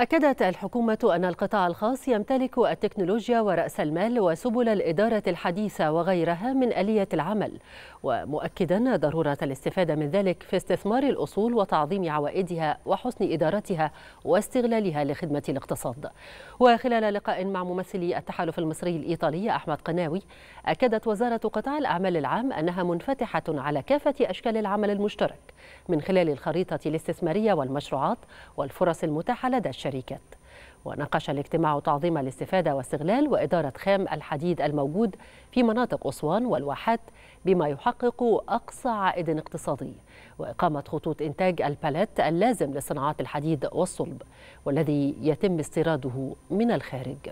أكدت الحكومة أن القطاع الخاص يمتلك التكنولوجيا ورأس المال وسبل الإدارة الحديثة وغيرها من آلية العمل ومؤكدا ضرورة الاستفادة من ذلك في استثمار الأصول وتعظيم عوائدها وحسن إدارتها واستغلالها لخدمة الاقتصاد وخلال لقاء مع ممثلي التحالف المصري الإيطالي أحمد قناوي أكدت وزارة قطاع الأعمال العام أنها منفتحة على كافة أشكال العمل المشترك من خلال الخريطة الاستثمارية والمشروعات والفرص المتاحة لدى الشركات وناقش الاجتماع تعظيم الاستفادة واستغلال وإدارة خام الحديد الموجود في مناطق أسوان والواحات بما يحقق أقصى عائد اقتصادي وإقامة خطوط إنتاج البالات اللازم لصناعات الحديد والصلب والذي يتم استيراده من الخارج